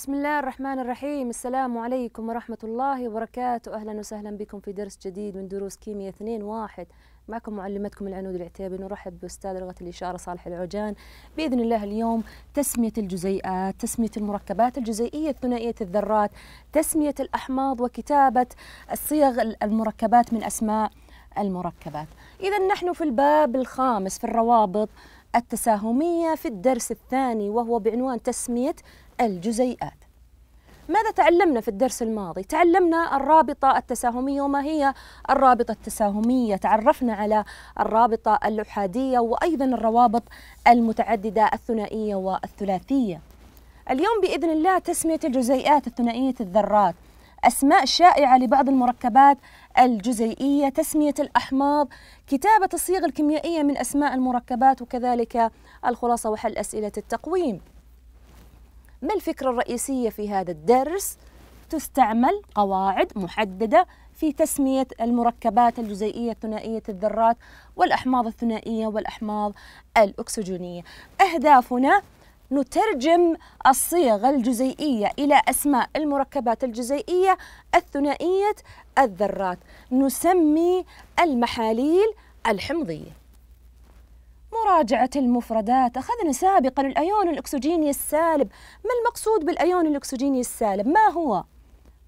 بسم الله الرحمن الرحيم السلام عليكم ورحمة الله وبركاته أهلا وسهلا بكم في درس جديد من دروس كيمياء 2 واحد معكم معلمتكم العنود العتيبي نرحب بأستاذ لغة الإشارة صالح العجان بإذن الله اليوم تسمية الجزيئات تسمية المركبات الجزيئية الثنائيه الذرات تسمية الأحماض وكتابة الصيغ المركبات من أسماء المركبات إذا نحن في الباب الخامس في الروابط التساهمية في الدرس الثاني وهو بعنوان تسمية الجزيئات ماذا تعلمنا في الدرس الماضي؟ تعلمنا الرابطة التساهمية وما هي الرابطة التساهمية؟ تعرفنا على الرابطة الأحادية وأيضا الروابط المتعددة الثنائية والثلاثية. اليوم بإذن الله تسمية الجزيئات الثنائية الذرات أسماء شائعة لبعض المركبات الجزيئية تسمية الأحماض كتابة الصيغ الكيميائية من أسماء المركبات وكذلك الخلاصة وحل أسئلة التقويم ما الفكرة الرئيسية في هذا الدرس؟ تستعمل قواعد محددة في تسمية المركبات الجزيئية الثنائية الذرات والأحماض الثنائية والأحماض الأكسجينية أهدافنا نترجم الصيغ الجزيئية إلى أسماء المركبات الجزيئية الثنائية الذرات نسمي المحاليل الحمضية مراجعة المفردات أخذنا سابقا الأيون الأكسجيني السالب ما المقصود بالأيون الأكسجيني السالب ما هو؟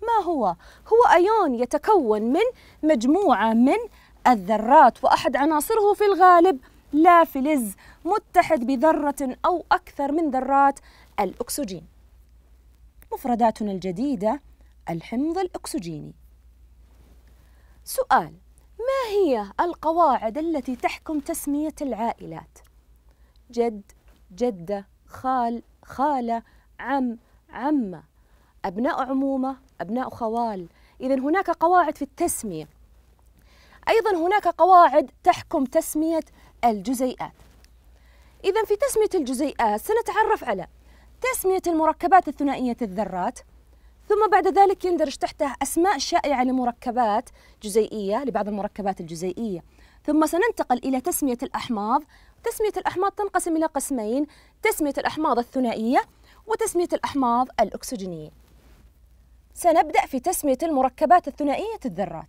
ما هو؟ هو أيون يتكون من مجموعة من الذرات وأحد عناصره في الغالب لا فلز متحد بذرة أو أكثر من ذرات الأكسجين مفرداتنا الجديدة الحمض الأكسجيني سؤال ما هي القواعد التي تحكم تسمية العائلات؟ جد، جدة، خال، خالة، عم، عمة، أبناء عمومة، أبناء خوال، إذا هناك قواعد في التسمية. أيضا هناك قواعد تحكم تسمية الجزيئات. إذا في تسمية الجزيئات سنتعرف على تسمية المركبات الثنائية الذرات، ثم بعد ذلك يندرج تحته أسماء شائعة لمركبات جزيئية لبعض المركبات الجزيئية ثم سننتقل إلى تسمية الأحماض تسمية الأحماض تنقسم إلى قسمين تسمية الأحماض الثنائية وتسمية الأحماض الأكسجينية سنبدأ في تسمية المركبات الثنائية الذرات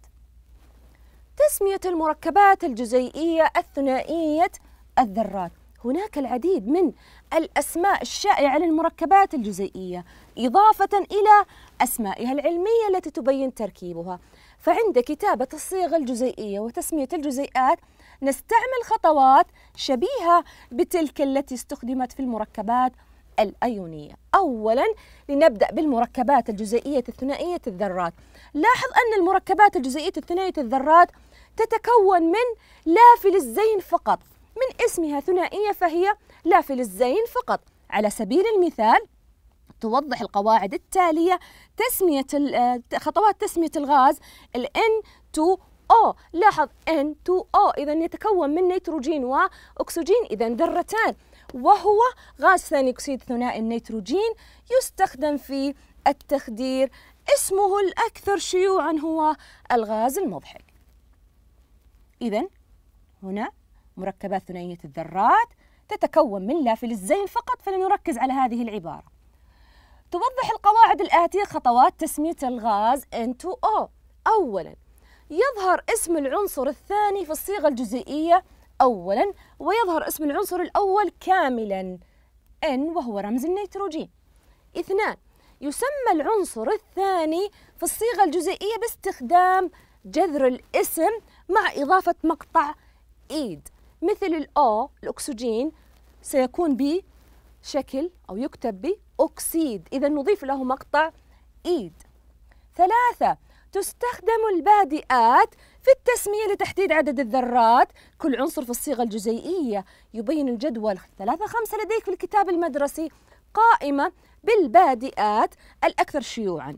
تسمية المركبات الجزيئية الثنائية الذرات هناك العديد من الأسماء الشائعة للمركبات الجزيئية إضافة إلى أسمائها العلمية التي تبين تركيبها فعند كتابة الصيغة الجزيئية وتسمية الجزيئات نستعمل خطوات شبيهة بتلك التي استخدمت في المركبات الأيونية أولا لنبدأ بالمركبات الجزيئية الثنائية الذرات لاحظ أن المركبات الجزيئية الثنائية الذرات تتكون من لا الزين فقط من اسمها ثنائية فهي لا الزين فقط على سبيل المثال توضح القواعد التالية تسمية آه، خطوات تسمية الغاز ال N2O لاحظ N2O إذا يتكون من نيتروجين وأكسجين إذا ذرتان وهو غاز ثاني أكسيد ثنائي النيتروجين يستخدم في التخدير اسمه الأكثر شيوعا هو الغاز المضحك إذا هنا مركبات ثنائية الذرات تتكون من الزين فقط فلنركز على هذه العبارة توضح القواعد الآتية خطوات تسمية الغاز N2O أولاً يظهر اسم العنصر الثاني في الصيغة الجزيئية أولاً ويظهر اسم العنصر الأول كاملاً N وهو رمز النيتروجين اثنان يسمى العنصر الثاني في الصيغة الجزيئية باستخدام جذر الاسم مع إضافة مقطع إيد مثل الأو الأكسجين سيكون بي شكل أو يكتب بأكسيد إذا نضيف له مقطع إيد ثلاثة تستخدم البادئات في التسمية لتحديد عدد الذرات كل عنصر في الصيغة الجزيئية يبين الجدول ثلاثة خمسة لديك في الكتاب المدرسي قائمة بالبادئات الأكثر شيوعاً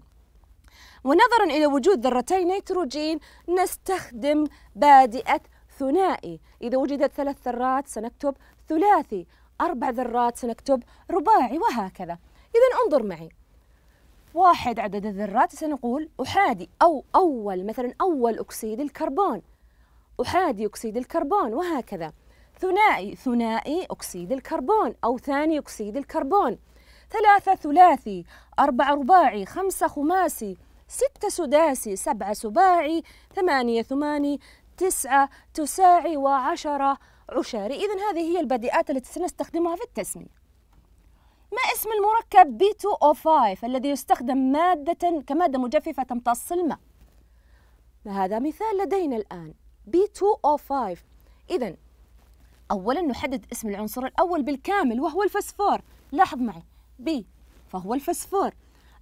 ونظرا إلى وجود ذرتي نيتروجين نستخدم بادئة ثنائي إذا وجدت ثلاث ذرات سنكتب ثلاثي أربع ذرات سنكتب رباعي وهكذا إذا انظر معي واحد عدد الذرات سنقول أحادي أو أول مثلا أول أكسيد الكربون أحادي أكسيد الكربون وهكذا ثنائي ثنائي أكسيد الكربون أو ثاني أكسيد الكربون ثلاثة ثلاثي أربعة رباعي خمسة خماسي ستة سداسي سبعة سباعي ثمانية ثماني تسعة تساعي وعشرة عشاري إذا هذه هي البديئات التي سنستخدمها في التسمية ما اسم المركب B2O5 الذي يستخدم مادة كمادة مجففة تمتص الماء هذا مثال لدينا الآن B2O5 إذا أولا نحدد اسم العنصر الأول بالكامل وهو الفسفور لاحظ معي B فهو الفسفور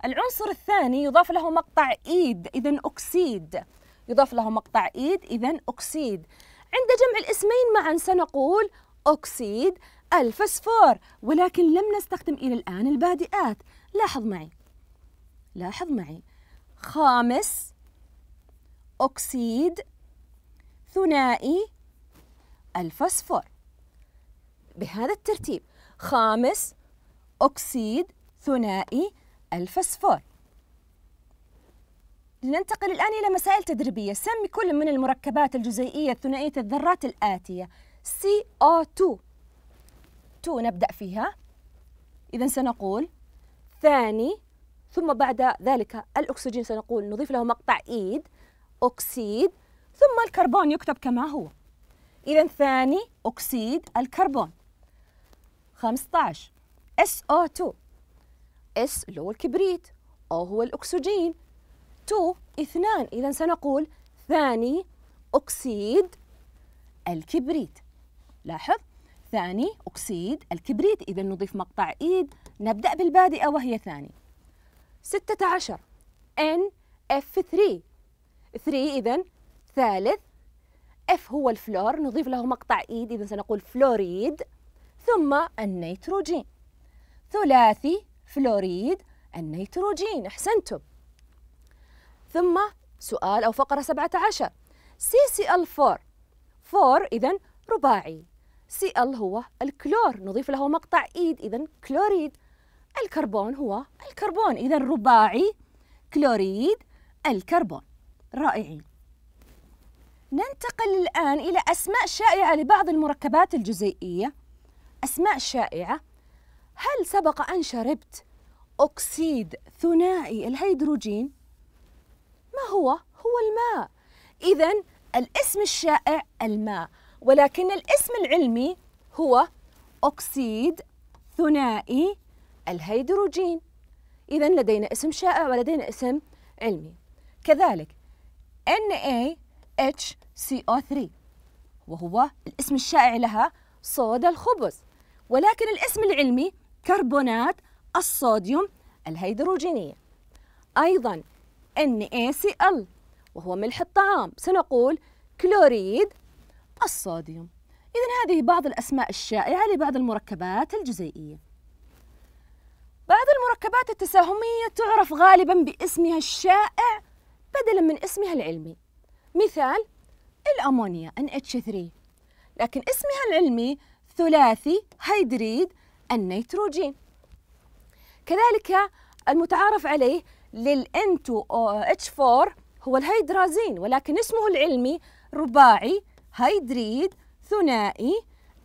العنصر الثاني يضاف له مقطع إيد e، إذا أكسيد يضاف له مقطع إيد e، إذا أكسيد عند جمع الاسمين معا سنقول أكسيد الفسفور ولكن لم نستخدم إلى الآن البادئات لاحظ معي لاحظ معي خامس أكسيد ثنائي الفسفور بهذا الترتيب خامس أكسيد ثنائي الفسفور لننتقل الآن إلى مسائل تدريبية سمي كل من المركبات الجزيئية الثنائية الذرات الآتية CO2 2 نبدأ فيها إذا سنقول ثاني ثم بعد ذلك الأكسجين سنقول نضيف له مقطع إيد أكسيد ثم الكربون يكتب كما هو إذا ثاني أكسيد الكربون 15 SO2 S اللي هو الكبريت O هو الأكسجين تو اثنان إذا سنقول ثاني أكسيد الكبريت لاحظ ثاني أكسيد الكبريت إذا نضيف مقطع إيد نبدأ بالبادئة وهي ثاني ستة عشر اف 3 إذا ثالث اف هو الفلور نضيف له مقطع إيد إذا سنقول فلوريد ثم النيتروجين ثلاثي فلوريد النيتروجين أحسنتم ثم سؤال أو فقرة 17 CCl 4 4 إذا رباعي Cl هو الكلور نضيف له مقطع إيد e إذا كلوريد الكربون هو الكربون إذا رباعي كلوريد الكربون رائعين ننتقل الآن إلى أسماء شائعة لبعض المركبات الجزيئية أسماء شائعة هل سبق أن شربت أكسيد ثنائي الهيدروجين ما هو؟ هو الماء إذا الاسم الشائع الماء ولكن الاسم العلمي هو أكسيد ثنائي الهيدروجين إذا لدينا اسم شائع ولدينا اسم علمي كذلك NaHCO3 وهو الاسم الشائع لها صودا الخبز ولكن الاسم العلمي كربونات الصوديوم الهيدروجينية أيضا NaCl وهو ملح الطعام سنقول كلوريد الصوديوم إذا هذه بعض الأسماء الشائعة لبعض المركبات الجزيئية بعض المركبات التساهمية تعرف غالبا باسمها الشائع بدلا من اسمها العلمي مثال الأمونيا NH3 لكن اسمها العلمي ثلاثي هيدريد النيتروجين كذلك المتعارف عليه للN 2 h 4 هو الهيدرازين ولكن اسمه العلمي رباعي هيدريد ثنائي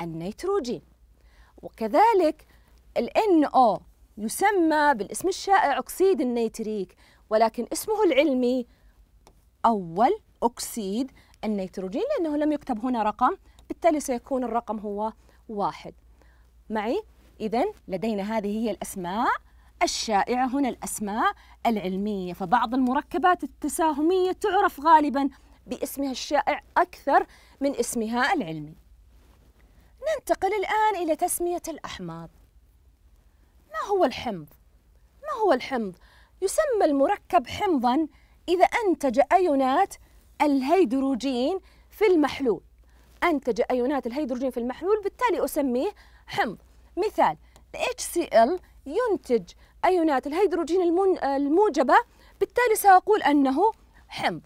النيتروجين وكذلك ال NO يسمى بالاسم الشائع أكسيد النيتريك ولكن اسمه العلمي أول أكسيد النيتروجين لأنه لم يكتب هنا رقم بالتالي سيكون الرقم هو واحد معي إذا لدينا هذه هي الأسماء الشائعة هنا الأسماء العلمية فبعض المركبات التساهمية تعرف غالبا باسمها الشائع أكثر من اسمها العلمي ننتقل الآن إلى تسمية الأحماض ما هو الحمض؟ ما هو الحمض؟ يسمى المركب حمضا إذا أنتج أيونات الهيدروجين في المحلول أنتج أيونات الهيدروجين في المحلول بالتالي أسميه حمض مثال HCl ينتج أيونات الهيدروجين آه، الموجبة بالتالي سأقول أنه حمض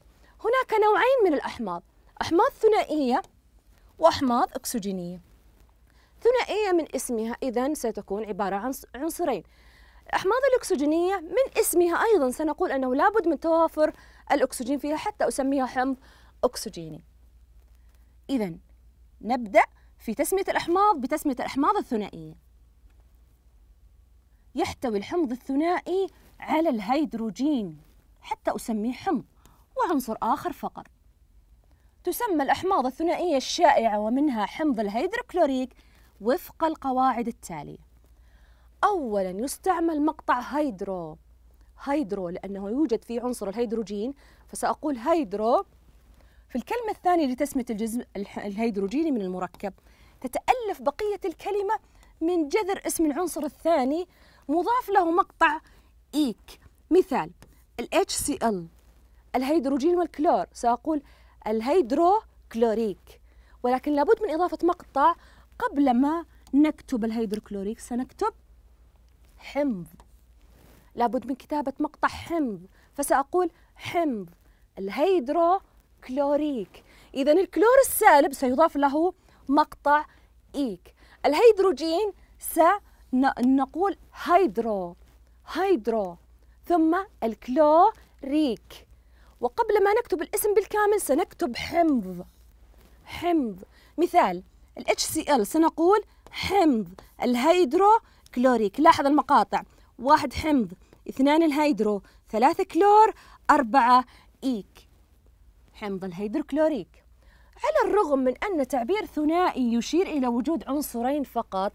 هناك نوعين من الأحماض أحماض ثنائية وأحماض أكسجينية ثنائية من اسمها إذا ستكون عبارة عن عنصرين الأحماض الأكسجينية من اسمها أيضا سنقول أنه لابد من توافر الأكسجين فيها حتى أسميها حمض أكسجيني إذا نبدأ في تسمية الأحماض بتسمية الأحماض الثنائية يحتوي الحمض الثنائي على الهيدروجين حتى أسميه حمض وعنصر آخر فقط تسمى الأحماض الثنائية الشائعة ومنها حمض الهيدروكلوريك وفق القواعد التالية أولا يستعمل مقطع هيدرو هيدرو لأنه يوجد في عنصر الهيدروجين فسأقول هيدرو في الكلمة الثانية لتسمية الجزء الهيدروجيني من المركب تتألف بقية الكلمة من جذر اسم العنصر الثاني مضاف له مقطع إيك مثال ال HCl الهيدروجين والكلور سأقول الهيدرو كلوريك ولكن لابد من إضافة مقطع قبل ما نكتب الهيدروكلوريك سنكتب حمض لابد من كتابة مقطع حمض فسأقول حمض الهيدرو كلوريك إذا الكلور السالب سيضاف له مقطع إيك الهيدروجين سيضاف نقول هيدرو هيدرو ثم الكلوريك وقبل ما نكتب الاسم بالكامل سنكتب حمض حمض مثال ال HCl سنقول حمض الهيدرو كلوريك لاحظ المقاطع واحد حمض اثنان الهيدرو ثلاثة كلور أربعة إيك حمض الهيدروكلوريك على الرغم من أن تعبير ثنائي يشير إلى وجود عنصرين فقط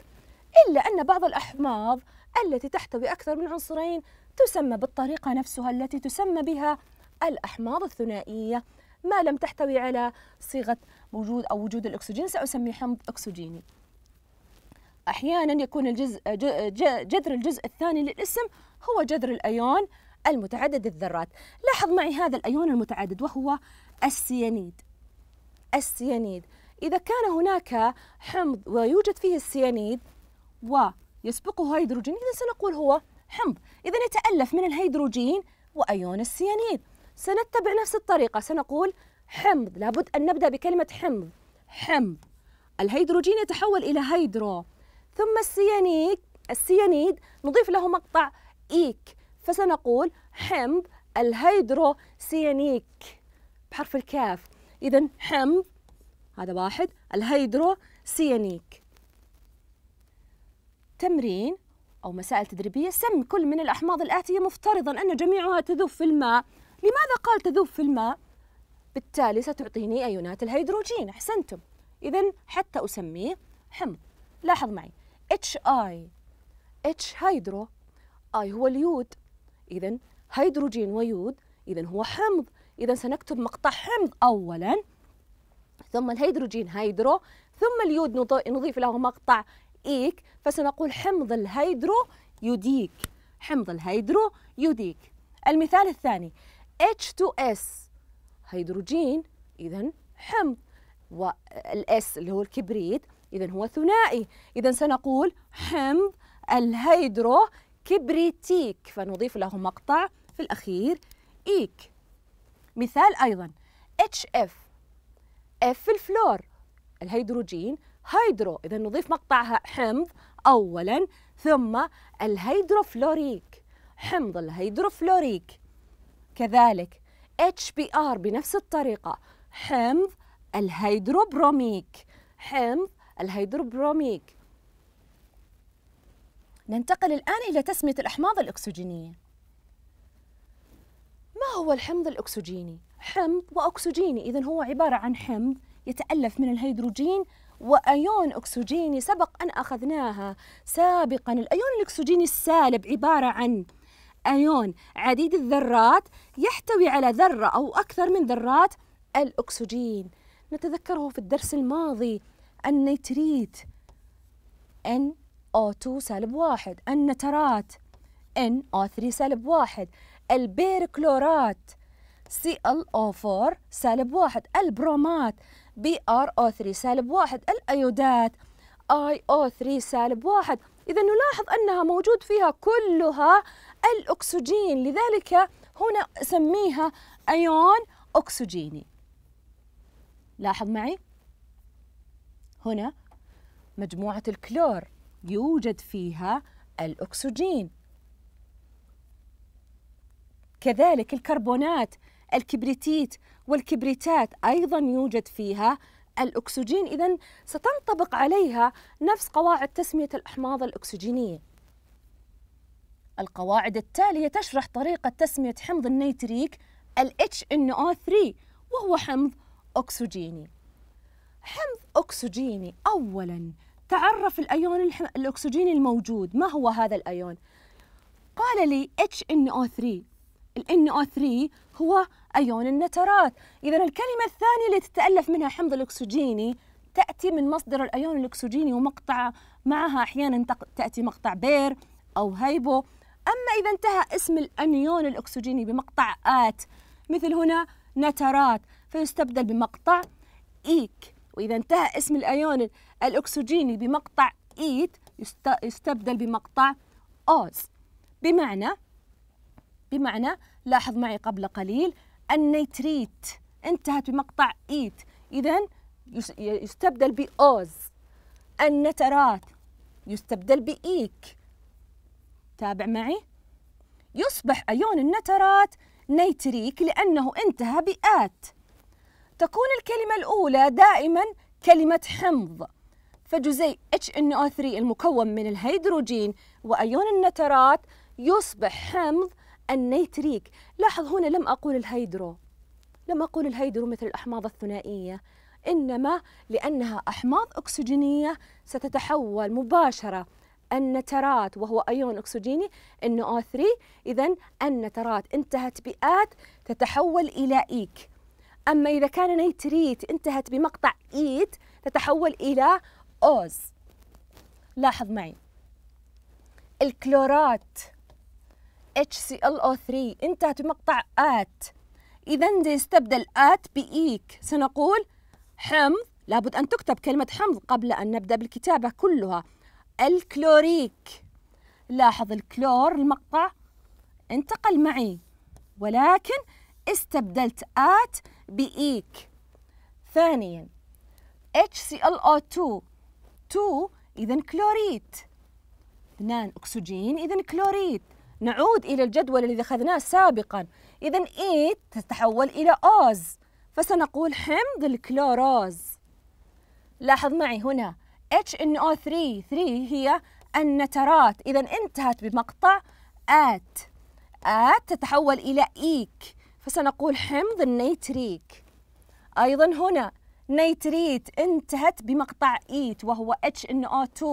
إلا أن بعض الأحماض التي تحتوي أكثر من عنصرين تسمى بالطريقة نفسها التي تسمى بها الأحماض الثنائية ما لم تحتوي على صيغة وجود أو وجود الأكسجين سأسميه حمض أكسجيني أحيانا يكون الجزء جذر الجزء الثاني للاسم هو جذر الأيون المتعدد الذرات لاحظ معي هذا الأيون المتعدد وهو السيانيد السيانيد إذا كان هناك حمض ويوجد فيه السيانيد ويسبقه هيدروجين إذا سنقول هو حمض إذا يتألف من الهيدروجين وأيون السيانيد سنتبع نفس الطريقة سنقول حمض لابد أن نبدأ بكلمة حمض حمض الهيدروجين يتحول إلى هيدرو ثم السيانيد السيانيد نضيف له مقطع إيك فسنقول حمض الهيدرو سيانيك بحرف الكاف إذا حمض هذا واحد الهيدرو سيانيك تمرين أو مسائل تدريبية سم كل من الأحماض الآتية مفترضا أن جميعها تذوب في الماء لماذا قال تذوب في الماء؟ بالتالي ستعطيني أيونات الهيدروجين أحسنتم إذا حتى أسميه حمض لاحظ معي I H هيدرو I هو اليود إذا هيدروجين ويود إذا هو حمض إذا سنكتب مقطع حمض أولا ثم الهيدروجين هيدرو ثم اليود نضيف له مقطع إيك فسنقول حمض الهيدرو يديك حمض الهيدرو يديك المثال الثاني H2S هيدروجين إذا حمض والاس اللي هو الكبريت اذا هو ثنائي اذا سنقول حمض الهيدرو كبريتيك فنضيف له مقطع في الاخير ايك مثال ايضا HF F الفلور الهيدروجين هيدرو إذا نضيف مقطعها حمض أولا ثم الهيدروفلوريك حمض الهيدروفلوريك كذلك HBr بنفس الطريقة حمض الهيدروبروميك حمض الهيدروبروميك ننتقل الآن إلى تسمية الأحماض الأكسجينية ما هو الحمض الأكسجيني؟ حمض وأكسجيني إذا هو عبارة عن حمض يتألف من الهيدروجين وأيون أكسجيني سبق أن أخذناها سابقا الأيون الأكسجيني السالب عبارة عن أيون عديد الذرات يحتوي على ذرة أو أكثر من ذرات الأكسجين نتذكره في الدرس الماضي النيتريت NO2 سالب واحد النترات NO3 سالب واحد البيركلورات ClO4 سالب واحد البرومات بي ار او 3 سالب واحد الايودات اي او 3 سالب واحد إذا نلاحظ أنها موجود فيها كلها الأكسجين لذلك هنا أسميها أيون أكسجيني لاحظ معي هنا مجموعة الكلور يوجد فيها الأكسجين كذلك الكربونات الكبريتيت والكبريتات أيضا يوجد فيها الأكسجين إذا ستنطبق عليها نفس قواعد تسمية الأحماض الأكسجينية القواعد التالية تشرح طريقة تسمية حمض النيتريك ال HNO3 وهو حمض أكسجيني حمض أكسجيني أولاً تعرف الأيون الأكسجيني الموجود ما هو هذا الأيون؟ قال لي HNO3 ال NO3 هو أيون النترات إذا الكلمة الثانية اللي تتألف منها حمض الأكسجيني تأتي من مصدر الأيون الأكسجيني ومقطع معها أحيانا تأتي مقطع بير أو هيبو أما إذا انتهى اسم الأنيون الأكسجيني بمقطع آت مثل هنا نترات فيستبدل بمقطع إيك وإذا انتهى اسم الأيون الأكسجيني بمقطع إيت يستبدل بمقطع أوز بمعنى بمعنى لاحظ معي قبل قليل النيتريت انتهت بمقطع إيت إذا يستبدل بأوز النترات يستبدل بإيك تابع معي يصبح أيون النترات نيتريك لأنه انتهى بآت تكون الكلمة الأولى دائما كلمة حمض فجزيء HNO3 المكون من الهيدروجين وأيون النترات يصبح حمض النيتريك لاحظ هنا لم أقول الهيدرو لم أقول الهيدرو مثل الأحماض الثنائية إنما لأنها أحماض أكسجينية ستتحول مباشرة النترات وهو أيون أكسجيني NO3 إذا النترات انتهت بآت تتحول إلى إيك أما إذا كان نيتريت انتهت بمقطع إيت تتحول إلى أوز لاحظ معي الكلورات HClO3 انتهت بمقطع آت إذا نستبدل آت بإيك سنقول حمض لابد أن تكتب كلمة حمض قبل أن نبدأ بالكتابة كلها الكلوريك لاحظ الكلور المقطع انتقل معي ولكن استبدلت آت بإيك ثانيا HClO2 2 إذا كلوريت اثنان أكسجين إذا كلوريت نعود إلى الجدول الذي أخذناه سابقا إذا إيت e تتحول إلى أوز فسنقول حمض الكلوروز لاحظ معي هنا HNO3 3 هي النترات إذا انتهت بمقطع آت آت تتحول إلى إيك فسنقول حمض النيتريك أيضا هنا نيتريت انتهت بمقطع إيت وهو HNO2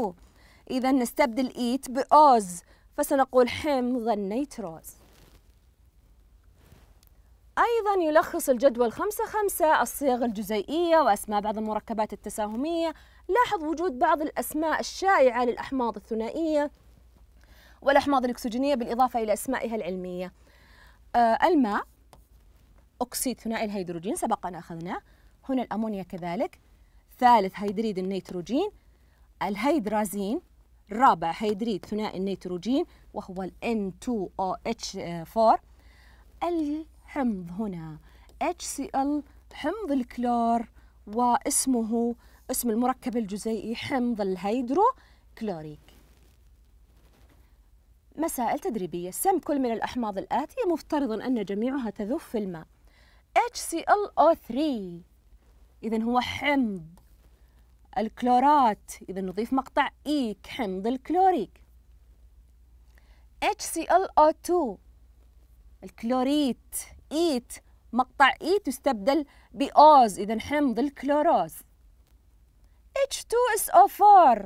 إذا نستبدل إيت بأوز فسنقول حمض النيتروز أيضا يلخص الجدول خمسة خمسة الصيغ الجزيئية وأسماء بعض المركبات التساهمية لاحظ وجود بعض الأسماء الشائعة للأحماض الثنائية والأحماض الأكسجينية بالإضافة إلى أسمائها العلمية آه الماء أكسيد ثنائي الهيدروجين سبق أن أخذناه هنا الأمونيا كذلك ثالث هيدريد النيتروجين الهيدرازين الرابع هيدريد ثنائي النيتروجين وهو ال N2OH4 الحمض هنا HCl حمض الكلور واسمه اسم المركب الجزيئي حمض الهيدرو كلوريك مسائل تدريبية سم كل من الأحماض الآتية مفترض أن جميعها تذوب في الماء HClO3 إذا هو حمض الكلورات إذا نضيف مقطع إيك e، حمض الكلوريك HClO2 الكلوريت إيت e، مقطع إيت e يستبدل بأوز إذا حمض الكلوروز H2SO4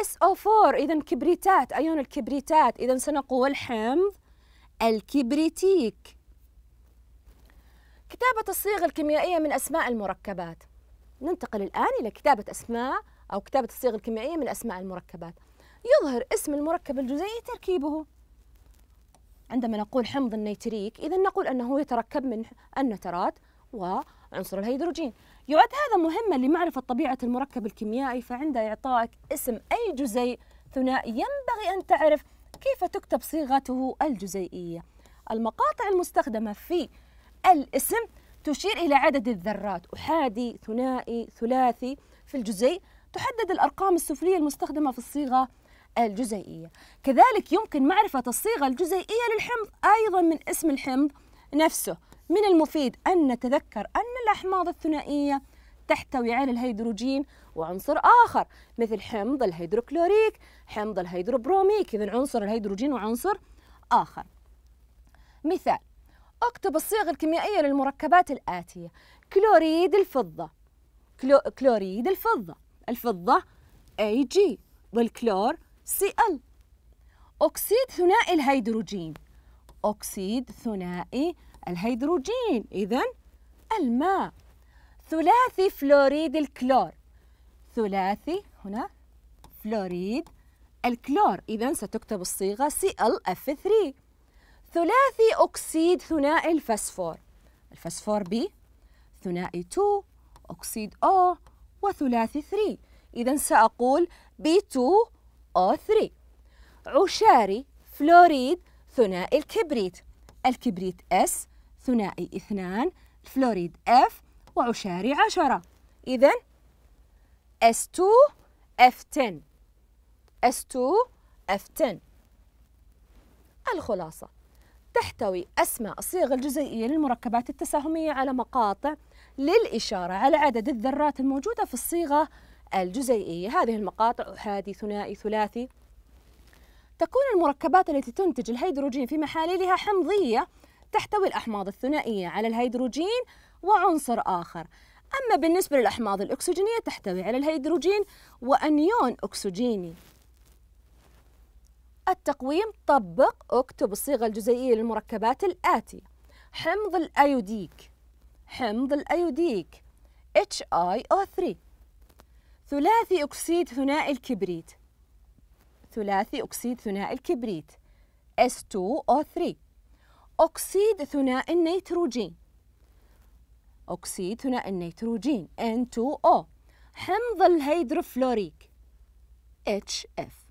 SO4 إذا كبريتات أيون الكبريتات إذا سنقول حمض الكبريتيك كتابة الصيغ الكيميائية من أسماء المركبات ننتقل الآن إلى كتابة أسماء أو كتابة الصيغ الكيميائية من أسماء المركبات يظهر اسم المركب الجزيئي تركيبه عندما نقول حمض النيتريك إذا نقول أنه يتركب من النترات وعنصر الهيدروجين يعد هذا مهما لمعرفة طبيعة المركب الكيميائي فعند إعطائك اسم أي جزيء ثنائي ينبغي أن تعرف كيف تكتب صيغته الجزيئية المقاطع المستخدمة في الاسم تشير إلى عدد الذرات أحادي ثنائي ثلاثي في الجزيء تحدد الأرقام السفلية المستخدمة في الصيغة الجزيئية كذلك يمكن معرفة الصيغة الجزيئية للحمض أيضا من اسم الحمض نفسه من المفيد أن نتذكر أن الأحماض الثنائية تحتوي على الهيدروجين وعنصر آخر مثل حمض الهيدروكلوريك حمض الهيدروبروميك إذا عنصر الهيدروجين وعنصر آخر مثال اكتب الصيغ الكيميائية للمركبات الآتية كلوريد الفضة كلو... كلوريد الفضة الفضة AG والكلور CL أكسيد ثنائي الهيدروجين أكسيد ثنائي الهيدروجين إذا الماء ثلاثي فلوريد الكلور ثلاثي هنا فلوريد الكلور إذا ستكتب الصيغة ClF3 ثلاثي أكسيد ثنائي الفسفور الفسفور بي ثنائي 2 أكسيد O وثلاثي 3 إذا سأقول B2O3 عشاري فلوريد ثنائي الكبريت الكبريت S ثنائي اثنان الفلوريد F وعشاري عشرة إذا S2 F10 S2 F10 الخلاصة تحتوي أسماء الصيغ الجزيئية للمركبات التساهمية على مقاطع للإشارة على عدد الذرات الموجودة في الصيغة الجزيئية هذه المقاطع أحادي ثنائي ثلاثي تكون المركبات التي تنتج الهيدروجين في محاليلها حمضية تحتوي الأحماض الثنائية على الهيدروجين وعنصر آخر أما بالنسبة للأحماض الأكسجينية تحتوي على الهيدروجين وأنيون أكسجيني التقويم طبق اكتب الصيغة الجزيئية للمركبات الآتي حمض الأيوديك حمض الأيوديك HiO3 ثلاثي أكسيد ثنائي الكبريت ثلاثي أكسيد ثنائي الكبريت S2O3 أكسيد ثنائي النيتروجين أكسيد ثنائي النيتروجين N2O حمض الهيدروفلوريك HF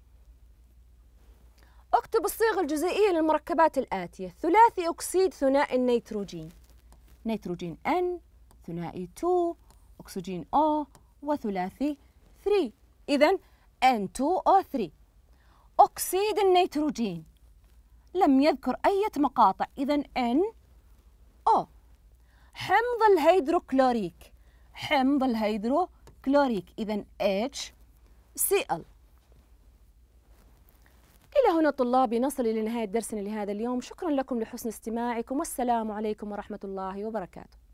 اكتب الصيغة الجزيئية للمركبات الآتية ثلاثي أكسيد ثنائي النيتروجين نيتروجين N ثنائي 2 أكسجين O وثلاثي 3 إذا N2O3 أكسيد النيتروجين لم يذكر أي مقاطع إذا N حمض الهيدروكلوريك حمض الهيدروكلوريك إذا HCl إلى هنا طلابي نصل إلى نهاية درسنا لهذا اليوم شكرا لكم لحسن استماعكم والسلام عليكم ورحمة الله وبركاته